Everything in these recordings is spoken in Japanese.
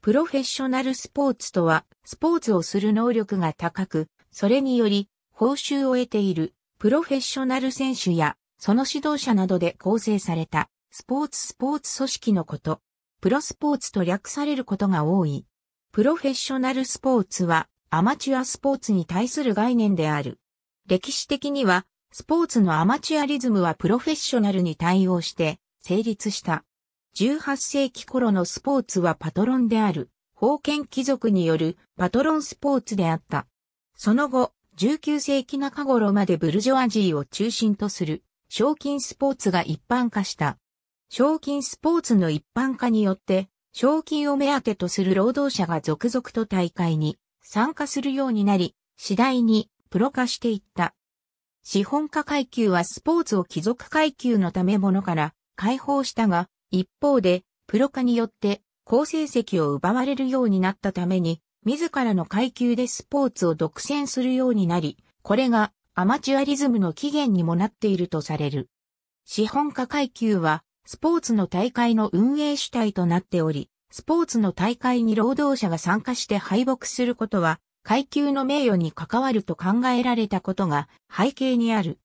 プロフェッショナルスポーツとは、スポーツをする能力が高く、それにより、報酬を得ている、プロフェッショナル選手や、その指導者などで構成された、スポーツスポーツ組織のこと、プロスポーツと略されることが多い。プロフェッショナルスポーツは、アマチュアスポーツに対する概念である。歴史的には、スポーツのアマチュアリズムはプロフェッショナルに対応して、成立した。18世紀頃のスポーツはパトロンである、封建貴族によるパトロンスポーツであった。その後、19世紀中頃までブルジョアジーを中心とする賞金スポーツが一般化した。賞金スポーツの一般化によって、賞金を目当てとする労働者が続々と大会に参加するようになり、次第にプロ化していった。資本家階級はスポーツを貴族階級のためものから解放したが、一方で、プロ化によって好成績を奪われるようになったために、自らの階級でスポーツを独占するようになり、これがアマチュアリズムの起源にもなっているとされる。資本家階級は、スポーツの大会の運営主体となっており、スポーツの大会に労働者が参加して敗北することは、階級の名誉に関わると考えられたことが背景にある。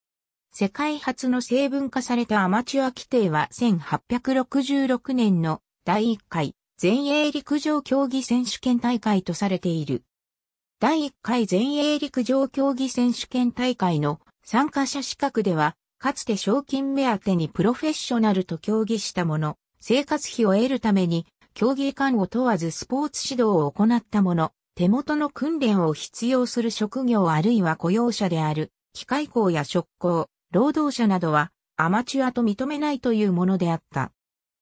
世界初の成分化されたアマチュア規定は1866年の第1回全英陸上競技選手権大会とされている。第1回全英陸上競技選手権大会の参加者資格では、かつて賞金目当てにプロフェッショナルと競技したもの、生活費を得るために、競技間を問わずスポーツ指導を行ったもの、手元の訓練を必要する職業あるいは雇用者である、機械工や職工、労働者などはアマチュアと認めないというものであった。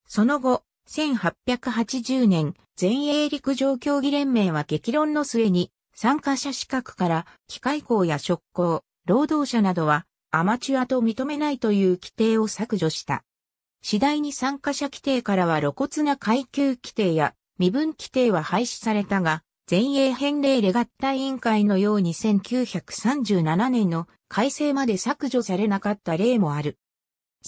その後、1880年、全英陸上競技連盟は激論の末に、参加者資格から機械工や職工、労働者などはアマチュアと認めないという規定を削除した。次第に参加者規定からは露骨な階級規定や身分規定は廃止されたが、全英返礼レガッタ委員会のように1937年の改正まで削除されなかった例もある。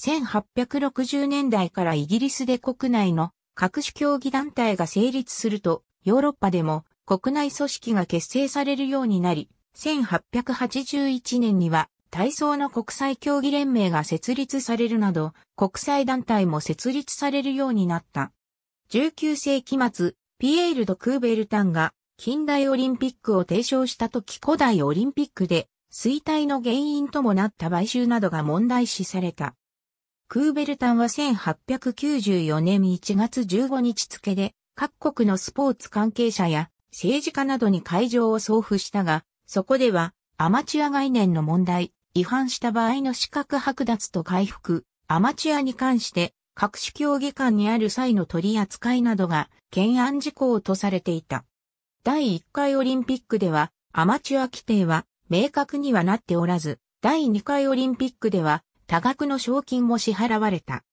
1860年代からイギリスで国内の各種競技団体が成立すると、ヨーロッパでも国内組織が結成されるようになり、1881年には体操の国際競技連盟が設立されるなど、国際団体も設立されるようになった。19世紀末、ピエール・ド・クーベルタンが近代オリンピックを提唱した時古代オリンピックで衰退の原因ともなった買収などが問題視された。クーベルタンは1894年1月15日付で各国のスポーツ関係者や政治家などに会場を送付したが、そこではアマチュア概念の問題、違反した場合の資格剥奪と回復、アマチュアに関して各種競技館にある際の取り扱いなどが懸案事項とされていた。第1回オリンピックでは、アマチュア規定は明確にはなっておらず、第2回オリンピックでは多額の賞金も支払われた。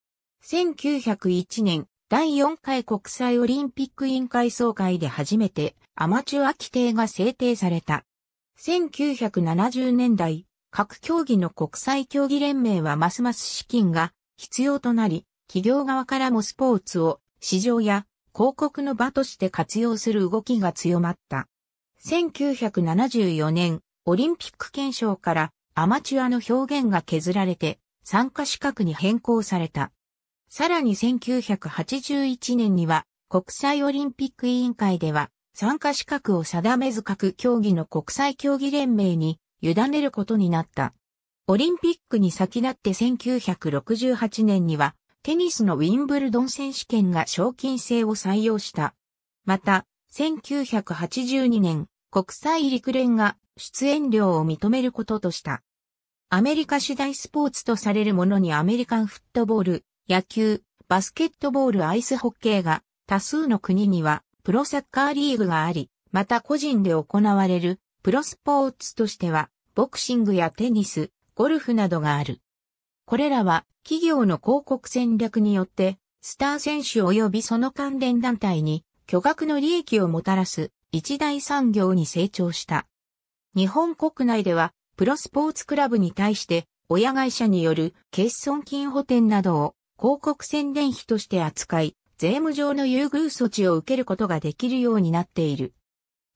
1901年、第4回国際オリンピック委員会総会で初めてアマチュア規定が制定された。1970年代、各競技の国際競技連盟はますます資金が必要となり、企業側からもスポーツを市場や広告の場として活用する動きが強まった。1974年、オリンピック憲章からアマチュアの表現が削られて参加資格に変更された。さらに1981年には国際オリンピック委員会では参加資格を定めず各競技の国際競技連盟に委ねることになった。オリンピックに先立って1968年にはテニスのウィンブルドン選手権が賞金制を採用した。また、1982年、国際陸連が出演料を認めることとした。アメリカ主題スポーツとされるものにアメリカンフットボール、野球、バスケットボール、アイスホッケーが多数の国にはプロサッカーリーグがあり、また個人で行われるプロスポーツとしてはボクシングやテニス、ゴルフなどがある。これらは企業の広告戦略によって、スター選手及びその関連団体に巨額の利益をもたらす一大産業に成長した。日本国内では、プロスポーツクラブに対して、親会社による欠損金補填などを広告宣伝費として扱い、税務上の優遇措置を受けることができるようになっている。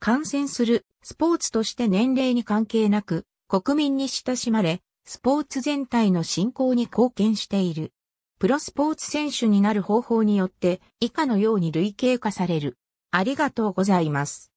感染するスポーツとして年齢に関係なく、国民に親しまれ、スポーツ全体の振興に貢献している。プロスポーツ選手になる方法によって以下のように類型化される。ありがとうございます。